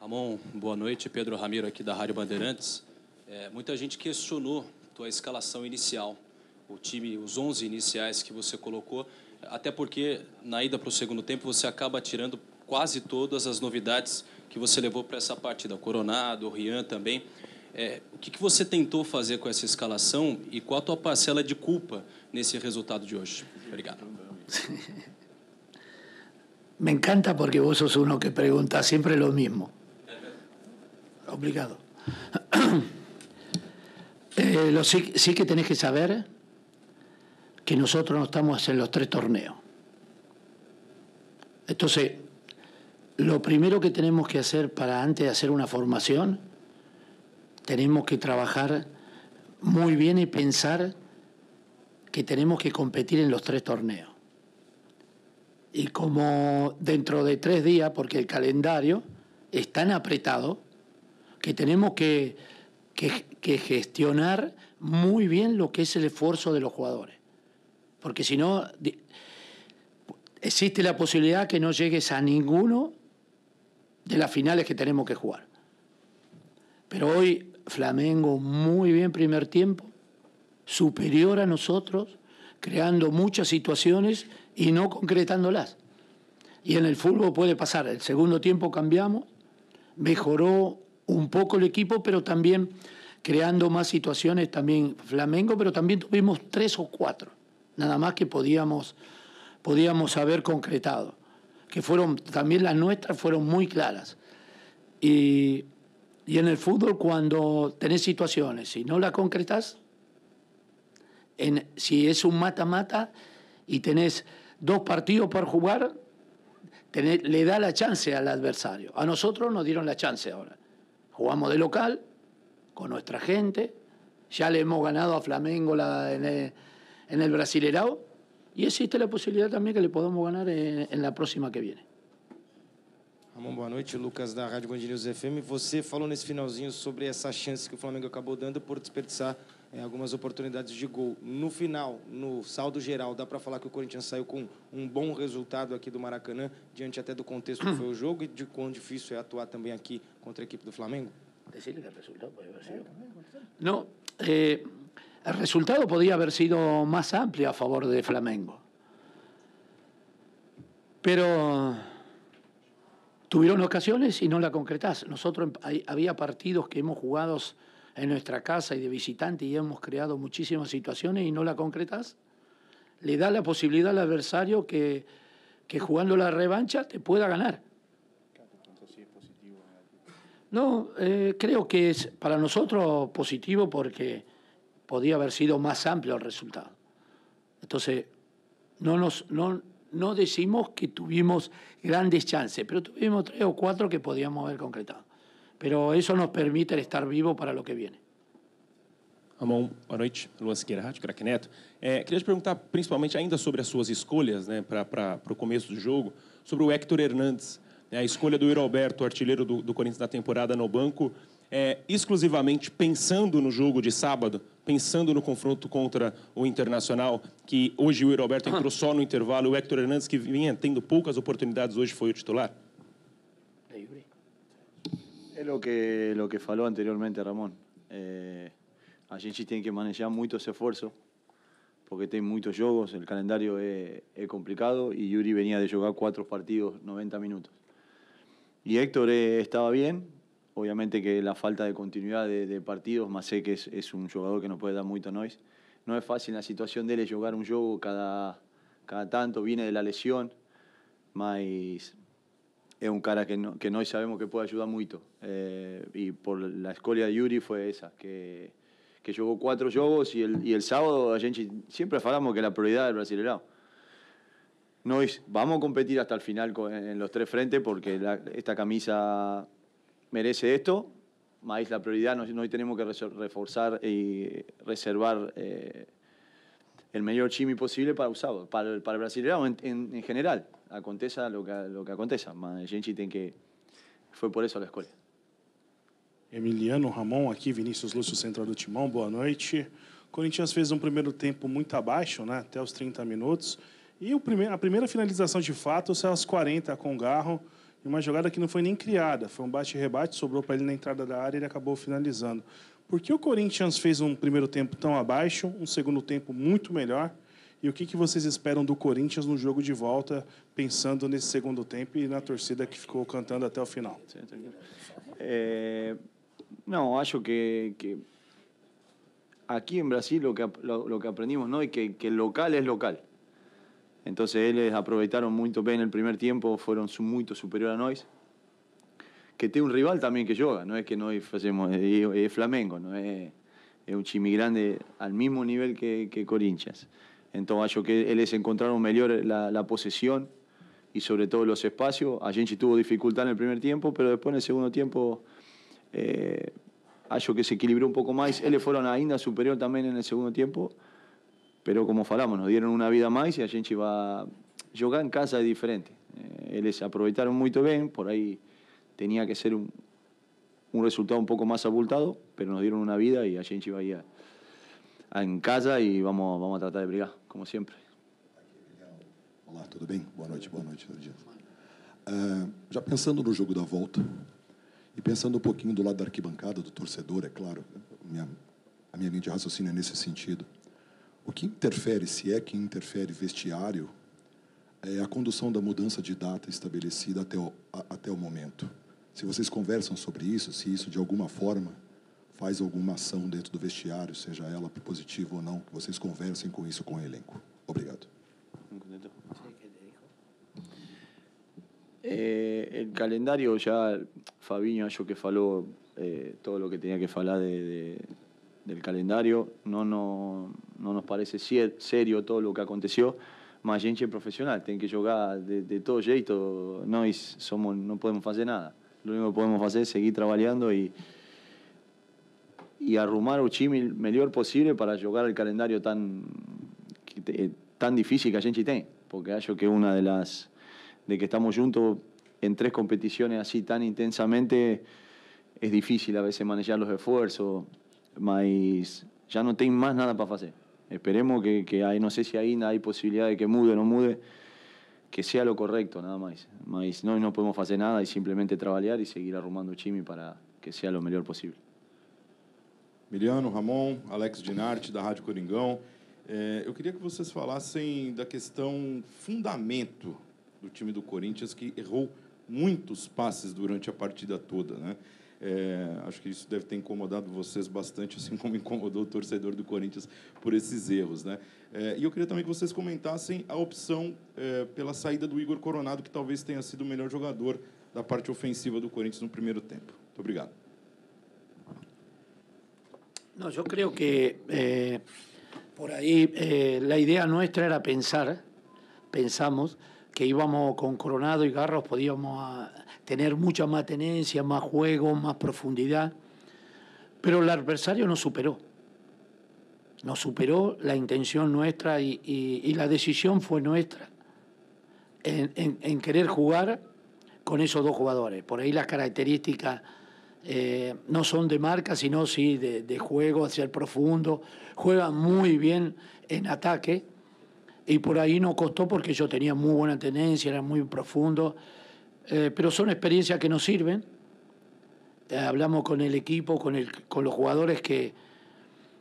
Ramon, boa noite. Pedro Ramiro aqui da Rádio Bandeirantes. É, muita gente questionou tua escalação inicial, o time, os 11 iniciais que você colocou, até porque na ida para o segundo tempo você acaba tirando quase todas as novidades que você levou para essa partida, Coronado, o Rian também. É, o que, que você tentou fazer com essa escalação e qual a tua parcela de culpa nesse resultado de hoje? Obrigado. Me encanta porque vos sos uno que pregunta siempre lo mismo. complicado. Eh, sí, sí, que tenés que saber que nosotros no estamos en los tres torneos. Entonces, lo primero que tenemos que hacer para antes de hacer una formación, tenemos que trabajar muy bien y pensar que tenemos que competir en los tres torneos. Y como dentro de tres días, porque el calendario es tan apretado, que tenemos que, gestionar muy bien lo que es el esfuerzo de los jugadores. Porque si no, existe la posibilidad que no llegues a ninguno de las finales que tenemos que jugar. Pero hoy Flamengo muy bien primer tiempo, superior a nosotros, creando muchas situaciones y no concretándolas. Y en el fútbol puede pasar, el segundo tiempo cambiamos, mejoró un poco el equipo, pero también creando más situaciones también Flamengo, pero también tuvimos tres o cuatro, nada más que podíamos, podíamos haber concretado, que fueron, también las nuestras fueron muy claras. Y, en el fútbol cuando tenés situaciones, si no las concretas, si es un mata-mata y tenés dos partidos para jugar, le da la chance al adversario. A nosotros nos dieron la chance ahora Jugamos de local, con nuestra gente, ya le hemos ganado a Flamengo la, en, el, Brasilerao y existe la posibilidad también que le podamos ganar en, la próxima que viene. Ramon, boa noite. Lucas da Rádio Band FM. Você falou nesse finalzinho sobre essa chance que o Flamengo acabou dando por desperdiçar é, algumas oportunidades de gol. No final, no saldo geral, dá para falar que o Corinthians saiu com um bom resultado aqui do Maracanã, diante até do contexto que foi o jogo e de quão difícil é atuar também aqui contra a equipe do Flamengo? No, eh, resultado podia haber sido mais amplo a favor de Flamengo. Pero tuvieron ocasiones y no la concretás. Nosotros hay, había partidos que hemos jugado en nuestra casa y de visitante y hemos creado muchísimas situaciones y no la concretas, le da la posibilidad al adversario que, que jugando la revancha te pueda ganar. No, eh, creo que es para nosotros positivo porque podía haber sido más amplio el resultado. Entonces, no, nos, no decimos que tuvimos grandes chances, pero tuvimos tres o cuatro que podíamos haber concretado. pero eso nos permite estar vivo para lo que viene. Ramon, boa noite. Luan Siqueira Rádio, Crack Neto. É, queria te perguntar principalmente ainda sobre as suas escolhas né, para o começo do jogo, sobre o Héctor Hernandes, né, a escolha do Iro Alberto, artilheiro do, do Corinthians da temporada no banco, é, exclusivamente pensando no jogo de sábado, pensando no confronto contra o Internacional, que hoje o Iro Alberto entrou só no intervalo, o Héctor Hernandes, que vinha tendo poucas oportunidades, hoje foi o titular? É, Yuri. Es lo que, lo que faló anteriormente Ramón. Eh, a tienen que manejar mucho ese porque tiene muchos jogos, el calendario es complicado y Yuri venía de jugar cuatro partidos 90 minutos. Y Héctor eh, estaba bien, obviamente que la falta de continuidad de, partidos, más sé que es, un jugador que no puede dar mucho noise. No es fácil la situación de él jugar un juego cada, cada tanto, viene de la lesión, más es un cara que, no, que sabemos que puede ayudar mucho. Eh, y por la escolia de Yuri fue esa. que que cuatro jogos y el, y el sábado a gente que la prioridad del Brasileirão nois vamos a competir hasta el final en los tres frentes porque esta camisa merece esto más la prioridad no tenemos que reforzar y reservar eh, el melhor chimi posible para usarlo, para, para el brasileño en, en, en general. Acontece lo que, lo que acontece, mas a gente tem que... Foi por isso a escolha. Emiliano Ramon aqui, Vinícius Lúcio, central do Timão, boa noite. Corinthians fez um primeiro tempo muito abaixo, né, até os 30 minutos. E o a primeira finalização de fato saiu aos 40 com o Garro, uma jogada que não foi nem criada, foi um bate-rebate, sobrou para ele na entrada da área e ele acabou finalizando. Por que o Corinthians fez um primeiro tempo tão abaixo, um segundo tempo muito melhor? E o que, que vocês esperam do Corinthians no jogo de volta, pensando nesse segundo tempo e na torcida que ficou cantando até o final? É, não, acho que, que em en Brasil o que, lo, lo que aprendemos ¿no? que, que, local é local. Então eles aproveitaram muito bem o primeiro tempo, foram muito superior a nós. que tiene un rival también que yoga, no es que no hacemos, es, Flamengo, no es, un chimi grande al mismo nivel que, Corinchas. Entonces, yo que él encontraron mejor la, posesión y sobre todo los espacios. A tuvo dificultad en el primer tiempo, pero después en el segundo tiempo, eh, que se equilibró un poco más. Ellos fueron ainda superior también en el segundo tiempo, pero como falamos, nos dieron una vida más y a va a jugar en casa es diferente. Eh, él ellos aprovecharon muy bien, por ahí tenía que ser un, un, resultado un poco más abultado, pero nos dieron una vida y a gente va a a, em casa e vamos, vamos a tratar de brigar, como sempre. Olá, tudo bem? Boa noite, boa noite, Rodrigo. Uh, eh, já pensando no jogo da volta e pensando um pouquinho do lado da arquibancada, do torcedor, é claro, minha, a minha linha de raciocínio é nesse sentido. O que interfere, se é que interfere vestiário, é a condução da mudança de data estabelecida até o, a, até o momento se vocês conversam sobre isso, se isso de alguma forma faz alguma ação dentro do vestiário, seja ela positiva ou não, que vocês conversem com isso com o elenco. Obrigado. O eh, calendário já, ya Fabiño yo que falou eh, todo o que tinha que falar de, de, del calendario no, no, no nos parece serio todo lo que aconteció mas gente é profissional tem que jogar de, de todo jeito nós somos não podemos fazer nada Lo único que podemos hacer es seguir trabajando y y arrumar un lo mejor posible para jugar el calendario tan eh, tan difícil que a gente porque yo que una de las... de que estamos juntos en tres competiciones así tan intensamente es difícil a veces manejar los esfuerzos, mas ya no tengo más nada para hacer. Esperemos que, que no sé si hay ainda hay posibilidad de que mude o no mude, que sea lo correcto, nada mais Mas nós não podemos fazer nada e simplemente trabalhar e seguir arrumando o time para que sea lo melhor posible. Miriano, Ramon, Alex Dinarte, da Rádio Coringão. É, eu queria que vocês falassem da questão fundamento do time do Corinthians, que errou muitos passes durante a partida toda. Né? É, acho que isso deve ter incomodado vocês bastante, assim como incomodou o torcedor do Corinthians por esses erros. Né? É, e eu queria também que vocês comentassem a opção é, pela saída do Igor Coronado, que talvez tenha sido o melhor jogador da parte ofensiva do Corinthians no primeiro tempo. Muito obrigado. No, yo creo que eh, por ahí eh, la idea nuestra era pensar, pensamos que íbamos con Coronado y Garros podíamos a, ah, tener mucha más tenencia, más juego, más profundidad. Pero el adversario nos superó. Nos superó la intención nuestra y, la decisión fue nuestra en, querer jugar con esos dos jugadores. Por ahí las características eh, no son de marca, sino sí de, juego, hacia el profundo. Juegan muy bien en ataque y por ahí no costó porque yo tenía muy buena tenencia, era muy profundo eh, pero son experiencias que nos sirven. Eh, hablamos con el equipo, con, el, con los jugadores que,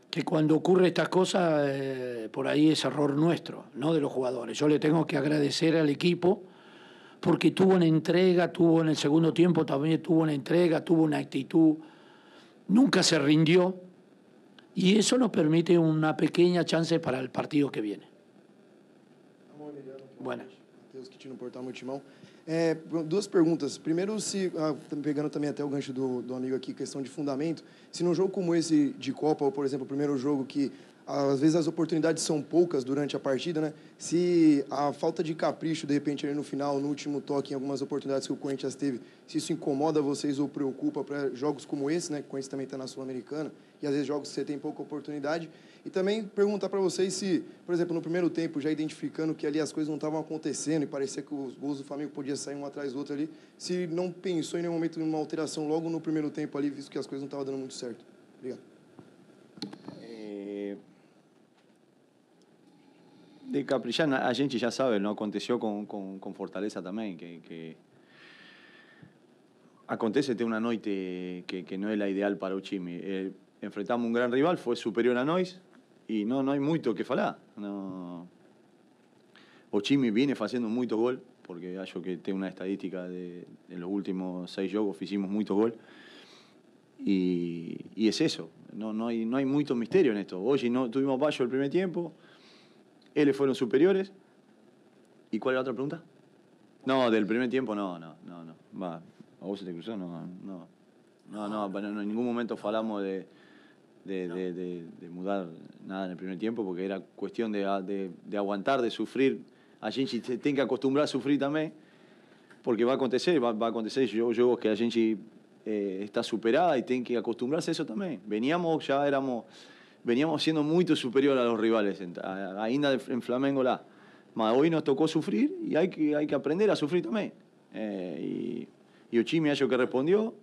que cuando ocurre estas cosas, eh, por ahí es error nuestro, no de los jugadores. Yo le tengo que agradecer al equipo porque tuvo una entrega, tuvo en el segundo tiempo también tuvo una entrega, tuvo una actitud, nunca se rindió y eso nos permite una pequeña chance para el partido que viene. bueno É, duas perguntas. Primeiro, se ah, tá pegando também até o gancho do, do amigo aqui, questão de fundamento, se num jogo como esse de Copa, ou por exemplo, o primeiro jogo que às vezes as oportunidades são poucas durante a partida, né? Se a falta de capricho, de repente, ali no final, no último toque, em algumas oportunidades que o Corinthians teve, se isso incomoda vocês ou preocupa para jogos como esse, né? Que o Corinthians também está na Sul-Americana, e às vezes jogos que você tem pouca oportunidade. E também perguntar para vocês se, por exemplo, no primeiro tempo, já identificando que ali as coisas não estavam acontecendo e parecia que os gols do Flamengo podiam sair um atrás do outro ali, se não pensou em nenhum momento em uma alteração logo no primeiro tempo ali, visto que as coisas não estavam dando muito certo. Obrigado. É... De Caprichano, a gente já sabe, não aconteceu com, com, com Fortaleza também, que... que... Acontece ter una noche que, que, no es é la ideal para o Uchimi. Eh, é, enfrentamos un gran rival, fue superior a Nois, Y no hay mucho que falar. no O viene haciendo mucho gol, porque yo que tengo una estadística de, los últimos seis jogos hicimos mucho gol. Y, y, es eso, no, no, hay, no hay mucho misterio en esto. Oye, no tuvimos Bayo el primer tiempo, éles fueron superiores. ¿Y cuál era la otra pregunta? No, del primer tiempo no, no, no, no. Va, a vos se te cruzó, no. No, no, no ah. en ningún momento falamos de, de, de, de, mudar nada en el primer tiempo, porque era cuestión de, aguantar, de sufrir. A Genji tiene que acostumbrar a sufrir también, porque va a acontecer, va, a acontecer. Yo, yo que a Genji eh, está superada y tiene que acostumbrarse a eso también. Veníamos, ya éramos, veníamos siendo mucho superior a los rivales, ainda en Flamengo la. hoy nos tocó sufrir y hay que, hay que aprender a sufrir también. Eh, y, y Ochimi, a que respondió,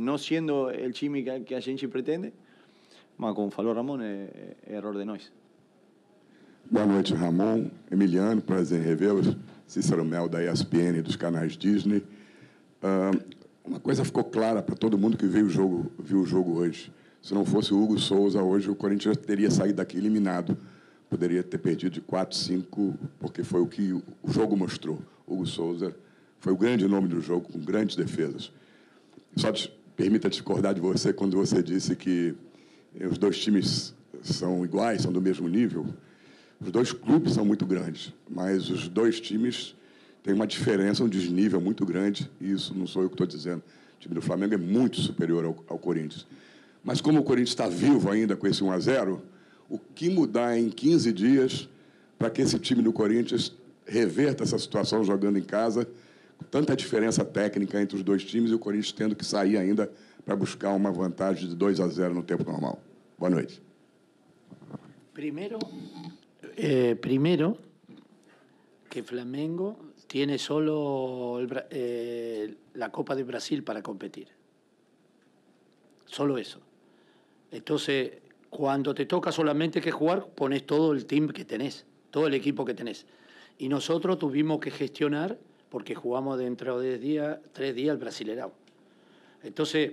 não sendo o time que a gente pretende, mas como falou Ramon, é, é erro de nós. Boa noite, Ramon. Emiliano, prazer em revê-los. Cícero Mel, da ESPN, dos canais Disney. Uh, uma coisa ficou clara para todo mundo que viu o, jogo, viu o jogo hoje. Se não fosse o Hugo Souza hoje, o Corinthians teria saído daqui eliminado. Poderia ter perdido de 4, 5, porque foi o que o jogo mostrou. Hugo Souza foi o grande nome do jogo, com grandes defesas. Só permita discordar de você quando você disse que eh, os dois times são iguais, são do mesmo nível. Os dois clubes são muito grandes, mas os dois times têm uma diferença, um desnível muito grande, e isso não sou eu que estou dizendo. O time do Flamengo é muito superior ao, ao Corinthians. Mas como o Corinthians está vivo ainda com esse 1 a 0 o que mudar em 15 dias para que esse time do Corinthians reverta essa situação jogando em casa tanta diferença técnica entre os dois times e o Corinthians tendo que sair ainda para buscar uma vantagem de 2 a 0 no tempo normal. Boa noite. Primeiro, eh, primeiro que Flamengo tiene solo el, eh, la Copa de Brasil para competir. Solo eso. Entonces, cuando te toca solamente que jugar, pones todo el team que tenés, todo el equipo que tenés. Y nosotros tuvimos que gestionar porque jugamos dentro de día, tres días el Brasilerao. Entonces,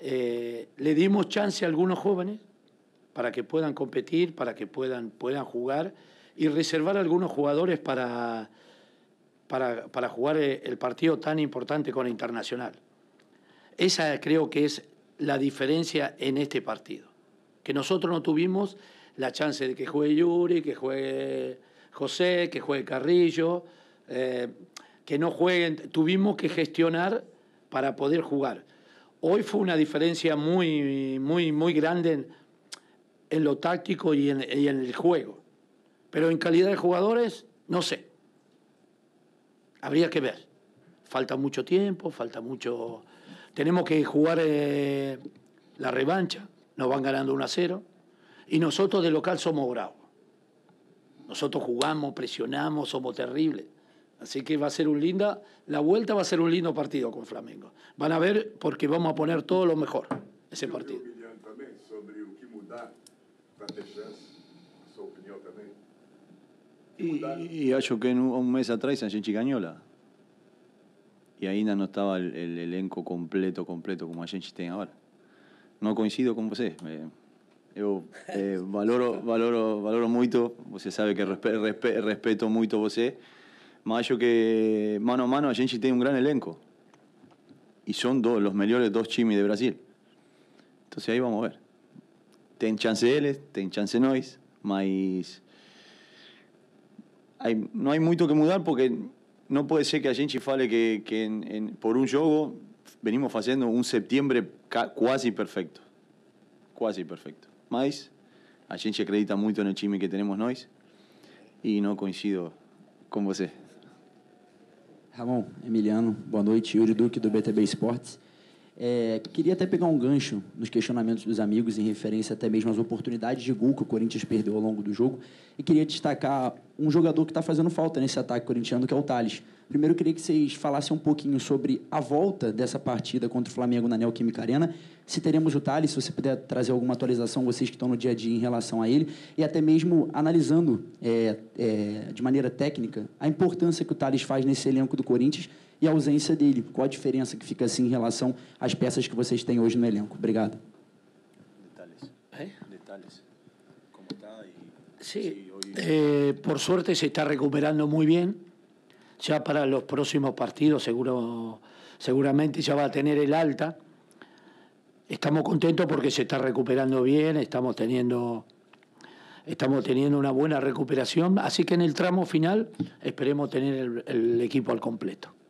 eh, le dimos chance a algunos jóvenes para que puedan competir, para que puedan, puedan jugar y reservar algunos jugadores para, para, jugar eh, el partido tan importante con el Internacional. Esa creo que es la diferencia en este partido. Que nosotros no tuvimos la chance de que juegue Yuri, que juegue José, que juegue Carrillo. Eh, que no jueguen. Tuvimos que gestionar para poder jugar. Hoy fue una diferencia muy, muy, muy grande en, lo táctico y en, el juego. Pero en calidad de jugadores, no sé. Habría que ver. Falta mucho tiempo, falta mucho... Tenemos que jugar eh, la revancha, nos van ganando 1 a 0. Y nosotros de local somos bravos. Nosotros jugamos, presionamos, somos terribles. Así que va a ser un linda, la vuelta va a ser un lindo partido con Flamengo. Van a ver porque vamos a poner todo lo mejor ese partido. Y, y acho que en un, mes atrás Sanchich Cañola. Y ahí no estaba el, elenco completo, completo como Sanchich tiene ahora. No coincido con vos eh, eh, yo eh, valoro, valoro, valoro mucho. Usted sabe que respeto mucho más yo que mano a mano, a tiene un gran elenco. Y son dos, los mejores dos chimis de Brasil. Entonces ahí vamos a ver. Ten chance él ten chance nois mas no hay mucho que mudar porque no puede ser que a gente fale que, por un juego venimos haciendo un septiembre casi perfecto. casi perfecto. Mas a acredita mucho en el chimi que tenemos nois y no coincido con vos. Ramon, Emiliano, boa noite. Yuri Duque, do BTB Esportes. É, queria até pegar um gancho nos questionamentos dos amigos em referência até mesmo às oportunidades de gol que o Corinthians perdeu ao longo do jogo. E queria destacar um jogador que está fazendo falta nesse ataque corintiano, que é o Thales. Primeiro, eu queria que vocês falassem um pouquinho sobre a volta dessa partida contra o Flamengo na Neoquímica Arena. Se teremos o Thales, se você puder trazer alguma atualização, vocês que estão no dia a dia em relação a ele, e até mesmo analisando é, é, de maneira técnica a importância que o Thales faz nesse elenco do Corinthians e a ausência dele. Qual a diferença que fica assim em relação às peças que vocês têm hoje no elenco? Obrigado. Detalhes. É? Detalhes. Como está? Sim. Sí, hoy... eh, por sorte se está recuperando muito bien. ya para los próximos partidos seguro, seguramente ya va a tener el alta. Estamos contentos porque se está recuperando bien, estamos teniendo, estamos teniendo una buena recuperación, así que en el tramo final esperemos tener el, el equipo al completo.